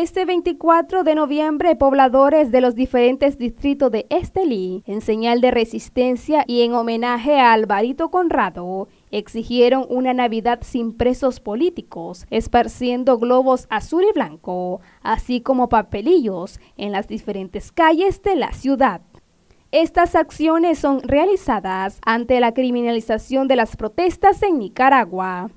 Este 24 de noviembre, pobladores de los diferentes distritos de Estelí, en señal de resistencia y en homenaje a Alvarito Conrado, exigieron una Navidad sin presos políticos, esparciendo globos azul y blanco, así como papelillos en las diferentes calles de la ciudad. Estas acciones son realizadas ante la criminalización de las protestas en Nicaragua.